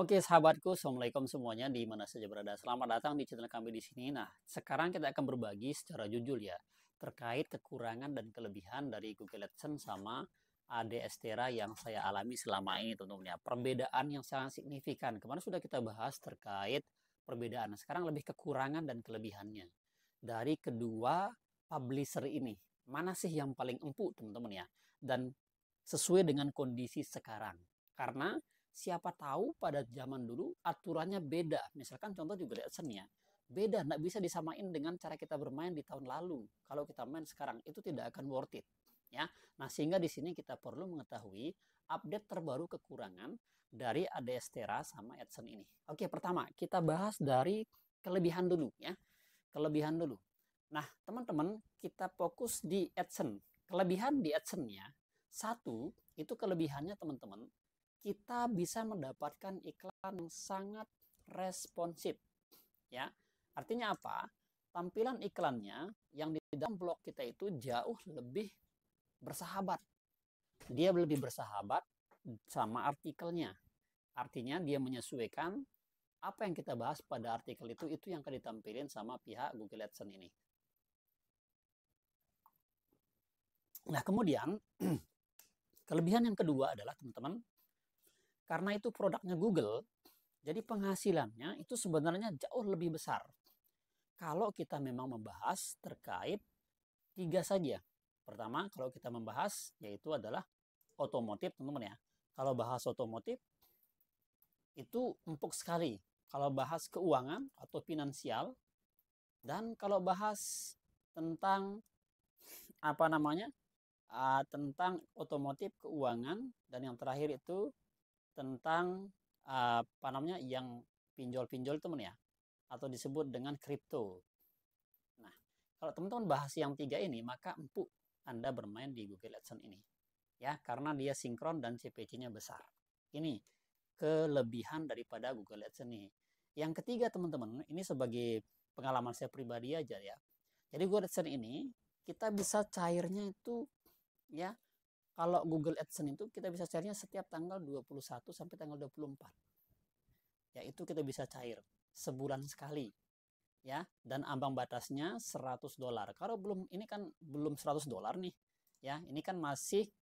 Oke sahabatku, assalamualaikum semuanya di mana saja berada. Selamat datang di channel kami di sini. Nah, sekarang kita akan berbagi secara jujur ya terkait kekurangan dan kelebihan dari Google AdSense sama AD Estera yang saya alami selama ini tentunya. Perbedaan yang sangat signifikan. Kemarin sudah kita bahas terkait perbedaan. Nah, sekarang lebih kekurangan dan kelebihannya dari kedua publisher ini. Mana sih yang paling empuk teman-teman ya? Dan sesuai dengan kondisi sekarang. Karena Siapa tahu pada zaman dulu aturannya beda. Misalkan contoh di Ocean ya. Beda, nggak bisa disamain dengan cara kita bermain di tahun lalu. Kalau kita main sekarang itu tidak akan worth it. Ya, nah sehingga di sini kita perlu mengetahui update terbaru kekurangan dari ADS Terra sama Edson ini. Oke, pertama kita bahas dari kelebihan dulu ya. Kelebihan dulu. Nah, teman-teman, kita fokus di Edson. Kelebihan di Edson ya. Satu, itu kelebihannya teman-teman kita bisa mendapatkan iklan yang sangat responsif. Ya, artinya apa? Tampilan iklannya yang di dalam blog kita itu jauh lebih bersahabat. Dia lebih bersahabat sama artikelnya. Artinya dia menyesuaikan apa yang kita bahas pada artikel itu itu yang akan ditampilkan sama pihak Google AdSense ini. Nah, kemudian kelebihan yang kedua adalah teman-teman karena itu produknya Google, jadi penghasilannya itu sebenarnya jauh lebih besar. Kalau kita memang membahas terkait tiga saja. Pertama, kalau kita membahas yaitu adalah otomotif, teman-teman ya. Kalau bahas otomotif itu empuk sekali. Kalau bahas keuangan atau finansial dan kalau bahas tentang apa namanya? Uh, tentang otomotif, keuangan dan yang terakhir itu tentang uh, apa namanya yang pinjol-pinjol teman ya atau disebut dengan kripto. Nah, kalau teman-teman bahas yang tiga ini maka empuk Anda bermain di Google AdSense ini. Ya, karena dia sinkron dan CPC-nya besar. Ini kelebihan daripada Google AdSense ini. Yang ketiga teman-teman, ini sebagai pengalaman saya pribadi aja ya. Jadi Google AdSense ini kita bisa cairnya itu ya kalau Google AdSense itu kita bisa cairnya setiap tanggal 21 sampai tanggal 24. Yaitu kita bisa cair sebulan sekali. Ya, dan ambang batasnya 100 dolar. Kalau belum ini kan belum 100 dolar nih. Ya, ini kan masih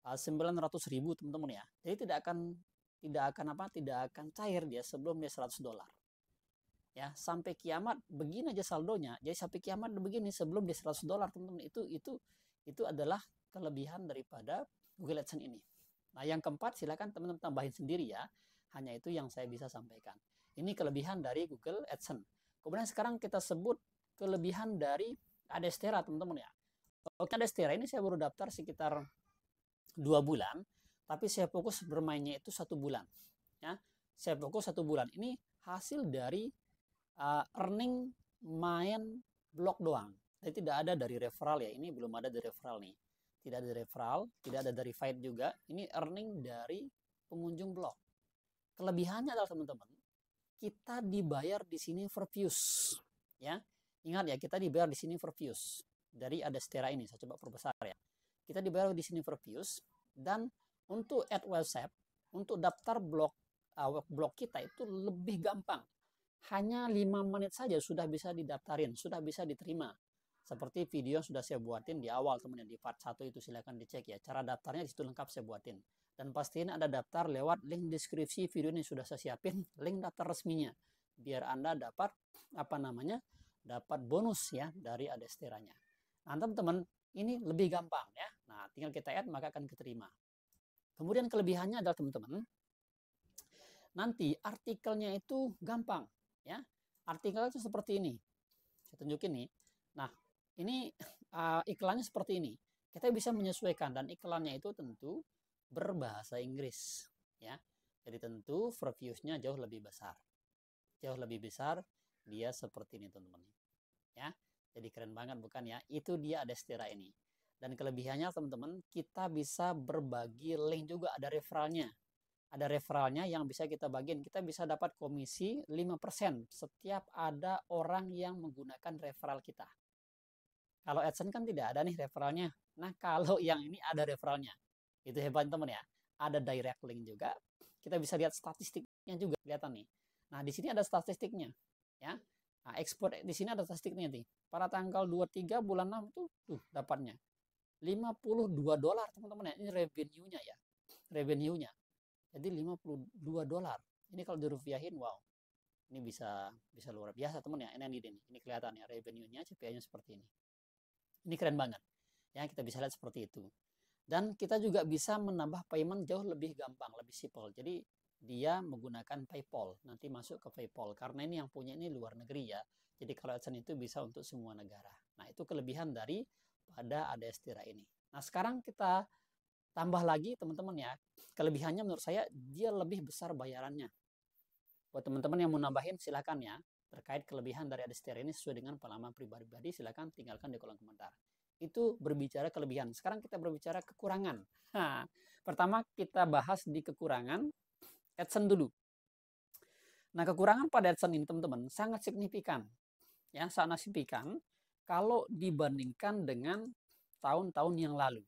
900 eh, ribu teman-teman ya. Jadi tidak akan tidak akan apa? Tidak akan cair dia sebelum dia 100 dolar ya sampai kiamat begini aja saldonya jadi sampai kiamat begini sebelum dia 100 dolar teman-teman itu itu itu adalah kelebihan daripada Google AdSense ini. Nah, yang keempat silakan teman-teman tambahin sendiri ya. Hanya itu yang saya bisa sampaikan. Ini kelebihan dari Google AdSense. Kemudian sekarang kita sebut kelebihan dari Adestera teman-teman ya. Oke Adestera ini saya baru daftar sekitar dua bulan, tapi saya fokus bermainnya itu satu bulan. Ya, saya fokus satu bulan. Ini hasil dari uh, earning main blog doang tidak ada dari referral ya. Ini belum ada dari referral nih. Tidak ada dari referral, tidak ada dari fight juga. Ini earning dari pengunjung blog. Kelebihannya adalah teman-teman, kita dibayar di sini for views. Ya. Ingat ya, kita dibayar di sini for views. Dari ada setera ini, saya coba perbesar ya. Kita dibayar di sini for views dan untuk ad website, untuk daftar blog uh, blog kita itu lebih gampang hanya lima menit saja sudah bisa didaftarin, sudah bisa diterima. Seperti video yang sudah saya buatin di awal teman yang di part 1 itu silahkan dicek ya. Cara daftarnya disitu lengkap saya buatin. Dan pastiin ada daftar lewat link deskripsi video ini sudah saya siapin, link daftar resminya. Biar Anda dapat, apa namanya, dapat bonus ya dari adesteranya. Nah teman-teman, ini lebih gampang ya. Nah tinggal kita add maka akan keterima. Kemudian kelebihannya adalah teman-teman, nanti artikelnya itu gampang ya. artikelnya itu seperti ini. Saya tunjukin nih. Nah, ini uh, iklannya seperti ini. Kita bisa menyesuaikan dan iklannya itu tentu berbahasa Inggris, ya. Jadi tentu views-nya jauh lebih besar. Jauh lebih besar dia seperti ini, teman-teman. Ya. Jadi keren banget bukan ya? Itu dia ada Adestira ini. Dan kelebihannya teman-teman, kita bisa berbagi link juga ada referralnya ada referralnya yang bisa kita bagiin. Kita bisa dapat komisi 5% setiap ada orang yang menggunakan referral kita. Kalau AdSense kan tidak ada nih referralnya. Nah, kalau yang ini ada referralnya. Itu hebat teman ya. Ada direct link juga. Kita bisa lihat statistiknya juga kelihatan nih. Nah, di sini ada statistiknya. Ya. Nah, ekspor di sini ada statistiknya nih. Pada tanggal 23 bulan 6 tuh, tuh dapatnya. 52 dolar teman-teman ya. Ini revenue-nya ya. Revenue-nya. Jadi 52 dolar. Ini kalau dirupiahin wow. Ini bisa bisa luar biasa teman ya. Ini ini, ini. ini kelihatan ya revenue-nya CPI-nya seperti ini. Ini keren banget. Ya, kita bisa lihat seperti itu. Dan kita juga bisa menambah payment jauh lebih gampang, lebih simple. Jadi dia menggunakan PayPal, nanti masuk ke PayPal. Karena ini yang punya ini luar negeri ya. Jadi kalau AdSense itu bisa untuk semua negara. Nah, itu kelebihan dari pada ADS Tira ini. Nah, sekarang kita tambah lagi teman-teman ya. Kelebihannya menurut saya dia lebih besar bayarannya. Buat teman-teman yang mau nambahin silahkan ya terkait kelebihan dari Adisteria ini sesuai dengan pengalaman pribadi-pribadi, silakan tinggalkan di kolom komentar. Itu berbicara kelebihan. Sekarang kita berbicara kekurangan. Nah, pertama kita bahas di kekurangan Edson dulu. Nah, kekurangan pada Edson ini teman-teman sangat signifikan. Ya, sangat signifikan kalau dibandingkan dengan tahun-tahun yang lalu.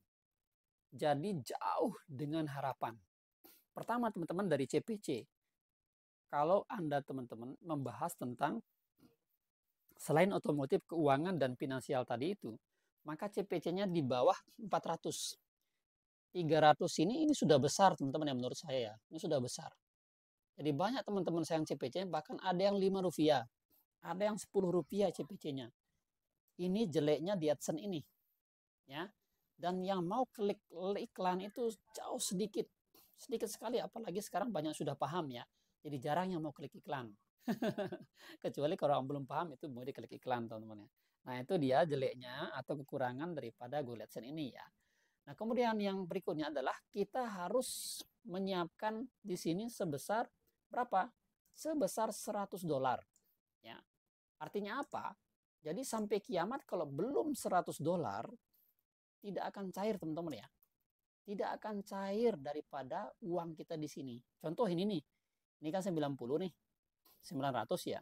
Jadi jauh dengan harapan. Pertama teman-teman dari CPC, kalau Anda teman-teman membahas tentang selain otomotif keuangan dan finansial tadi itu, maka CPC-nya di bawah 400. 300 ini ini sudah besar teman-teman yang menurut saya ya. Ini sudah besar. Jadi banyak teman-teman saya yang CPC bahkan ada yang 5 rupiah. Ada yang 10 rupiah CPC-nya. Ini jeleknya di AdSense ini. Ya. Dan yang mau klik iklan itu jauh sedikit. Sedikit sekali apalagi sekarang banyak sudah paham ya. Jadi jarang yang mau klik iklan. Kecuali kalau orang belum paham itu mau diklik iklan teman-teman ya. Nah itu dia jeleknya atau kekurangan daripada Google AdSense ini ya. Nah kemudian yang berikutnya adalah kita harus menyiapkan di sini sebesar berapa? Sebesar 100 dolar. Ya. Artinya apa? Jadi sampai kiamat kalau belum 100 dolar tidak akan cair teman-teman ya. Tidak akan cair daripada uang kita di sini. Contoh ini nih, ini kan 90 nih. 900 ya.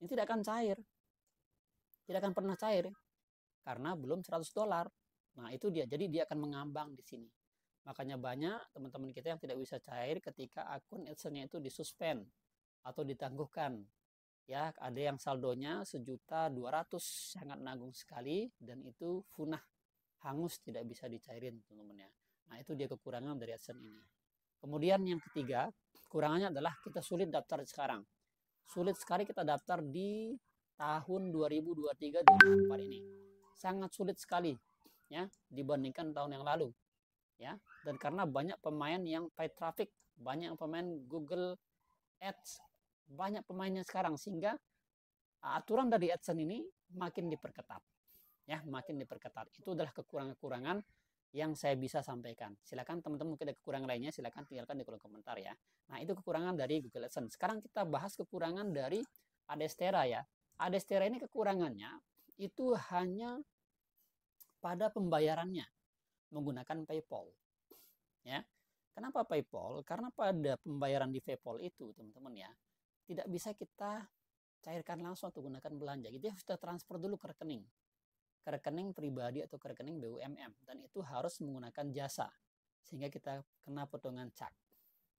Ini tidak akan cair. Tidak akan pernah cair. Karena belum 100 dolar. Nah, itu dia. Jadi dia akan mengambang di sini. Makanya banyak teman-teman kita yang tidak bisa cair ketika akun adsense itu disuspend atau ditangguhkan. Ya, ada yang saldonya sejuta dua ratus sangat nanggung sekali dan itu punah hangus tidak bisa dicairin teman-teman ya. Nah, itu dia kekurangan dari AdSense ini. Kemudian yang ketiga, kurangannya adalah kita sulit daftar sekarang. Sulit sekali kita daftar di tahun 2023-2024 ini. Sangat sulit sekali ya dibandingkan tahun yang lalu. Ya, dan karena banyak pemain yang paid traffic, banyak pemain Google Ads, banyak pemainnya sekarang sehingga aturan dari AdSense ini makin diperketat. Ya, makin diperketat. Itu adalah kekurangan-kekurangan yang saya bisa sampaikan. Silakan teman-teman mungkin ada kekurangan lainnya, silakan tinggalkan di kolom komentar ya. Nah, itu kekurangan dari Google AdSense. Sekarang kita bahas kekurangan dari Adestera ya. Adestera ini kekurangannya itu hanya pada pembayarannya menggunakan PayPal. Ya. Kenapa PayPal? Karena pada pembayaran di PayPal itu, teman-teman ya, tidak bisa kita cairkan langsung atau gunakan belanja. Jadi harus kita transfer dulu ke rekening ke rekening pribadi atau ke rekening BUMN dan itu harus menggunakan jasa sehingga kita kena potongan cak.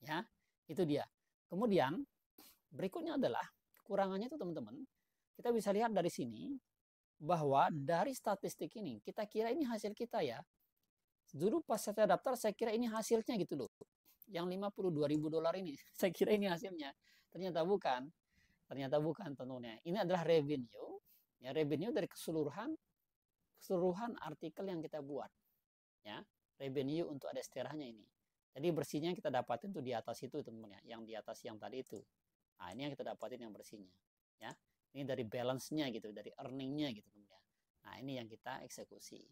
Ya, itu dia. Kemudian berikutnya adalah kekurangannya itu teman-teman, kita bisa lihat dari sini bahwa dari statistik ini kita kira ini hasil kita ya. Dulu pas saya daftar saya kira ini hasilnya gitu loh. Yang 52 ribu dolar ini saya kira ini hasilnya. Ternyata bukan. Ternyata bukan tentunya. Ini adalah revenue. Ya revenue dari keseluruhan keseluruhan artikel yang kita buat. Ya, revenue untuk ada setirahnya ini. Jadi bersihnya kita dapatin tuh di atas itu teman-teman ya, yang di atas yang tadi itu. Nah, ini yang kita dapatin yang bersihnya. Ya, ini dari balance-nya gitu, dari earning-nya gitu teman-teman ya. Nah, ini yang kita eksekusi.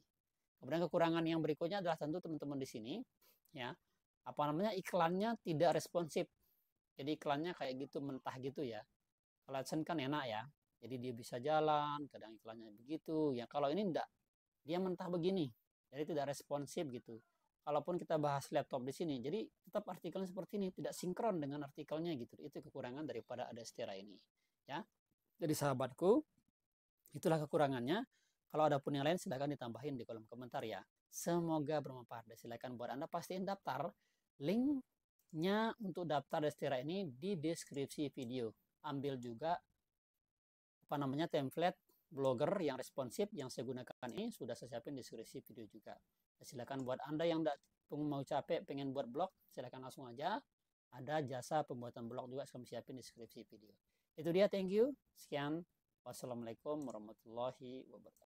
Kemudian kekurangan yang berikutnya adalah tentu teman-teman di sini ya, apa namanya iklannya tidak responsif. Jadi iklannya kayak gitu mentah gitu ya. Kalau AdSense kan enak ya, jadi dia bisa jalan kadang iklannya begitu ya kalau ini enggak dia mentah begini jadi tidak responsif gitu kalaupun kita bahas laptop di sini jadi tetap artikelnya seperti ini tidak sinkron dengan artikelnya gitu itu kekurangan daripada ada stira ini ya jadi sahabatku itulah kekurangannya kalau ada pun yang lain silahkan ditambahin di kolom komentar ya semoga bermanfaat dan silahkan buat anda pastiin daftar linknya untuk daftar destira ini di deskripsi video ambil juga apa namanya template blogger yang responsif yang saya gunakan ini sudah saya siapin deskripsi video juga. Ya, silakan buat Anda yang mau capek pengen buat blog, silakan langsung aja. Ada jasa pembuatan blog juga saya siapin deskripsi video. Itu dia, thank you. Sekian. Wassalamualaikum warahmatullahi wabarakatuh.